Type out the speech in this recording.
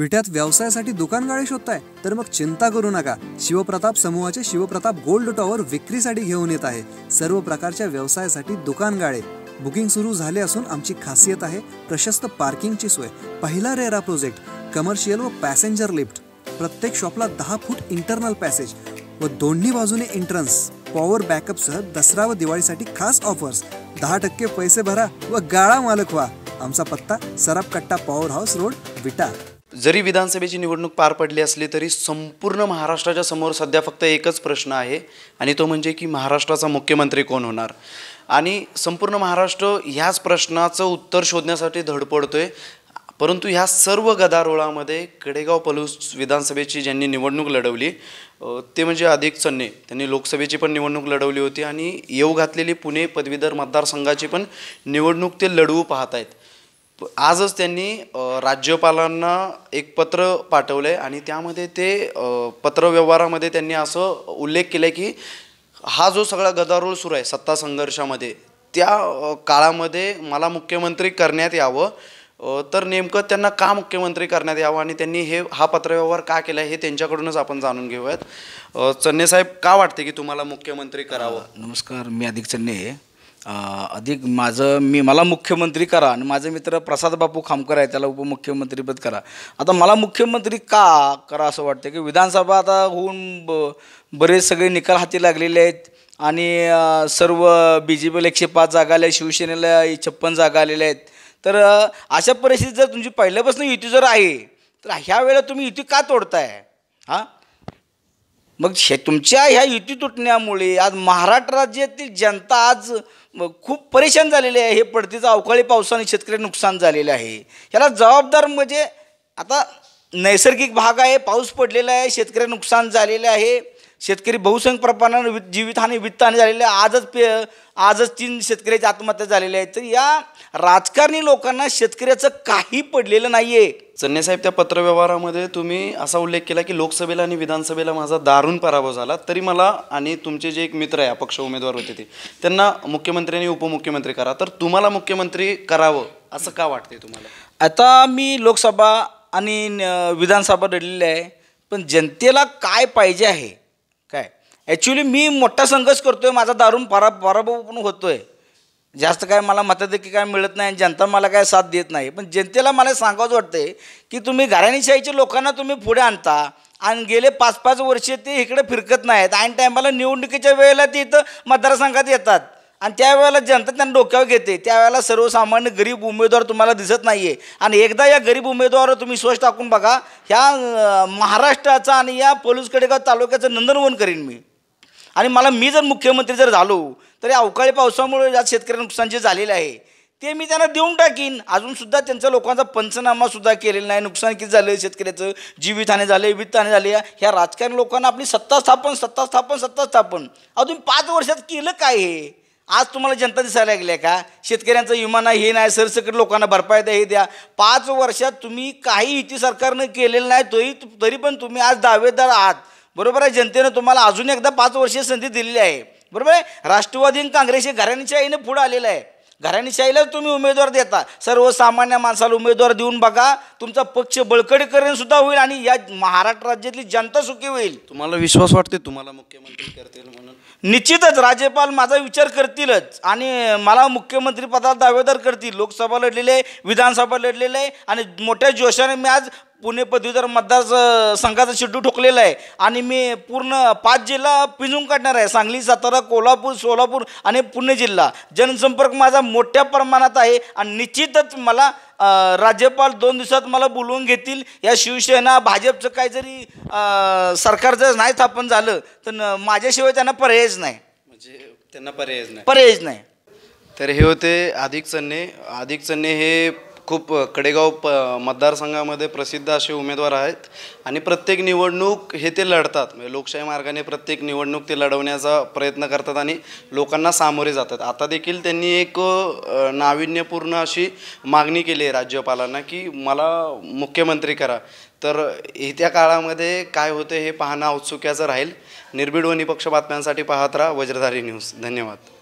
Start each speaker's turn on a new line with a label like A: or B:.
A: विट्यात व्यवसायासाठी दुकान दुकानगाळे शोधताय तर मग चिंता करू नका शिवप्रताप समूहाचे शिवप्रताप गोल्ड टॉवर विक्रीसाठी घेऊन येत आहे सर्व प्रकारच्या व्यवसायासाठी दुकान गाळे बुकिंग सुरू झाले असून आमची खासियत आहे प्रशस्त पार्किंगची सोय पहिला रेरा प्रोजेक्ट कमर्शियल व पॅसेंजर लिफ्ट प्रत्येक शॉपला दहा फूट इंटरनल पॅसेज व दोन्ही बाजूने एंट्रन्स पॉवर बॅकअपसह दसरा व दिवाळीसाठी खास ऑफर्स दहा टक्के पैसे भरा व गाळा मालक व्हा आमचा पत्ता सराबकट्टा कट्टा पॉवर हाऊस रोड विटा
B: जरी विधानसभेची निवडणूक पार पडली असली तरी संपूर्ण महाराष्ट्राच्या समोर सध्या फक्त एकच प्रश्न आहे आणि तो म्हणजे की महाराष्ट्राचा मुख्यमंत्री कोण होणार आणि संपूर्ण महाराष्ट्र ह्याच प्रश्नाचं उत्तर शोधण्यासाठी धडपडतो आहे परंतु ह्या सर्व गदारोळामध्ये कडेगाव पलूस विधानसभेची ज्यांनी निवडणूक लढवली ते म्हणजे अधिक चन्ने त्यांनी लोकसभेची पण निवडणूक लढवली होती आणि येऊ घातलेली पुणे पदवीधर मतदारसंघाची पण निवडणूक ते लढवू पाहत आहेत आजच त्यांनी राज्यपालांना एक पत्र पाठवलं आहे आणि त्यामध्ये ते पत्रव्यवहारामध्ये त्यांनी असं उल्लेख केला आहे की हा जो सगळा गदारोळ सुरू आहे सत्ता संघर्षामध्ये त्या काळामध्ये मला मुख्यमंत्री करण्यात यावं तर नेमकं त्यांना का मुख्यमंत्री करण्यात यावं आणि त्यांनी हे हा पत्रव्यवहार का केला हे त्यांच्याकडूनच आपण जाणून घेऊयात चन्ने साहेब का वाटते की तुम्हाला मुख्यमंत्री
C: करावं नमस्कार मी अधिक चन्ने अधिक माझं मी मला मुख्यमंत्री करा आणि माझे मित्र प्रसाद बापू खामकर आहे त्याला उपमुख्यमंत्रीपद करा आता मला मुख्यमंत्री का करा असं वाटतं की विधानसभा आता होऊन ब बरेच सगळे निकाल हाती लागलेले आहेत आणि सर्व बी जे पीला एकशे पाच जागा आल्या शिवसेनेला छप्पन जागा आलेल्या आहेत तर अशा परिस्थितीत जर तुमची पहिल्यापासून युती जर आहे तर ह्या वेळेला तुम्ही युती का तोडताय हां मग शे तुमच्या ह्या युती तुटण्यामुळे आज महाराष्ट्र राज्यातील जनता आज खूप परेशान झालेली आहे हे पडतीचं अवकाळी पावसाने शेतकरी नुकसान झालेलं आहे ह्याला जबाबदार म्हणजे आता नैसर्गिक भाग आहे पाऊस पडलेला आहे शेतकऱ्या नुकसान झालेलं आहे शेतकरी बहुसंख्य प्रमाणात वि जीवितहानी वित्तहानी झालेली आहे आजच पे आजच तीन शेतकऱ्याची आत्महत्या झालेली आहे तर या राजकारणी लोकांना शेतकऱ्याचं काही पडलेलं नाही आहे
B: चन्नेसाहेब त्या पत्रव्यवहारामध्ये तुम्ही असा उल्लेख केला की लोकसभेला आणि विधानसभेला माझा दारुण पराभव झाला तरी मला आणि तुमचे जे एक मित्र आहे अपक्ष उमेदवार होते ते त्यांना मुख्यमंत्री
C: आणि उपमुख्यमंत्री करा तर तुम्हाला मुख्यमंत्री करावं
B: असं का वाटते तुम्हाला
C: आता मी लोकसभा आणि विधानसभा लढलेली आहे पण जनतेला काय पाहिजे आहे ॲक्च्युली मी मोठा संघर्ष करतो आहे माझा दारून परा पराभव पण होतो आहे जास्त काय मला मतदेखी काय मिळत नाही आणि जनता मला काय साथ देत नाही पण जनतेला मला सांगावंच वाटते की तुम्ही घराणीशाहीच्या लोकांना तुम्ही पुढे आणता आणि गेले पाच पाच वर्षे ते इकडे फिरकत नाहीत आणि टायमाला निवडणुकीच्या वेळेला ते इथं मतदारसंघात येतात आणि त्यावेळेला जनता त्यांना डोक्यावर घेते त्यावेळेला सर्वसामान्य गरीब उमेदवार तुम्हाला दिसत नाही आहे आणि एकदा या गरीब उमेदवारावर तुम्ही सोच टाकून बघा ह्या महाराष्ट्राचा आणि या पोलीस कडेगाव तालुक्याचं नंदनवन करीन मी आणि मला मी जर मुख्यमंत्री जर झालो तर या अवकाळी पावसामुळे ज्या शेतकऱ्यांना नुकसान जे झालेलं आहे ते मी त्यांना देऊन टाकीन अजूनसुद्धा त्यांचा लोकांचा पंचनामा सुद्धा केलेला नाही नुकसान किती झालं शेतकऱ्याचं जीवितहाने झाले वित्तहाने झाले ह्या राजकारण लोकांना आपली सत्ता स्थापन सत्ता स्थापन सत्ता स्थापन अजून पाच वर्षात केलं काय हे आज तुम्हाला जनता दिसायला लागली आहे का शेतकऱ्यांचं विमा नाही हे नाही सरसकट लोकांना भरपाई द्या हे द्या पाच वर्षात तुम्ही काही युती सरकारनं केलेलं नाही तरी तरी पण तुम्ही आज दावेदार आहात बरोबर आहे जनतेनं तुम्हाला अजून एकदा पाच वर्षीय संधी दिलेली आहे बरोबर आहे राष्ट्रवादी काँग्रेस हे घराणीशाहीने पुढं आलेलं आहे घराणीशाहीला तुम्ही उमेदवार देता सर्वसामान्य माणसाला उमेदवार देऊन बघा तुमचा पक्ष बळकटीकरण सुद्धा होईल आणि या महाराष्ट्र राज्यातली जनता सुखी होईल तुम्हाला विश्वास वाटते तुम्हाला मुख्यमंत्री करतील म्हणून निश्चितच राज्यपाल माझा विचार करतीलच आणि मला मुख्यमंत्री पदाला दावेदार करतील लोकसभा लढलेले विधानसभा लढलेले आणि मोठ्या जोशाने मी आज पुणे पदवीधर मतदार संघाचा शेड्यू ठोकलेला आहे आणि मी पूर्ण पाच जिल्हा पिंजून काढणार आहे सांगली सातारा कोल्हापूर सोलापूर आणि पुणे जिल्हा जनसंपर्क माझा मोठ्या प्रमाणात आहे आणि निश्चितच मला राज्यपाल दोन दिवसात मला बोलवून घेतील या शिवसेना भाजपचं काही जरी सरकार जर नाही स्थापन झालं तर माझ्याशिवाय त्यांना पर्यायच नाही म्हणजे
B: त्यांना पर्यायच नाही पर्यायच नाही तर हे होते आधिक चन्ने अधिक चन्ने हे खूप कडेगाव प मतदारसंघामध्ये प्रसिद्ध असे उमेदवार आहेत आणि प्रत्येक निवडणूक हे ते लढतात म्हणजे लोकशाही मार्गाने प्रत्येक निवडणूक ते लढवण्याचा प्रयत्न करतात आणि लोकांना सामोरे जातात आता देखील त्यांनी एक नाविन्यपूर्ण अशी मागणी केली आहे राज्यपालांना की मला मुख्यमंत्री करा तर येत्या काळामध्ये काय होतं हे पाहणं औत्सुक्याचं राहील निर्भीड व निपक्ष बातम्यांसाठी पाहत राहा वज्रधारी न्यूज धन्यवाद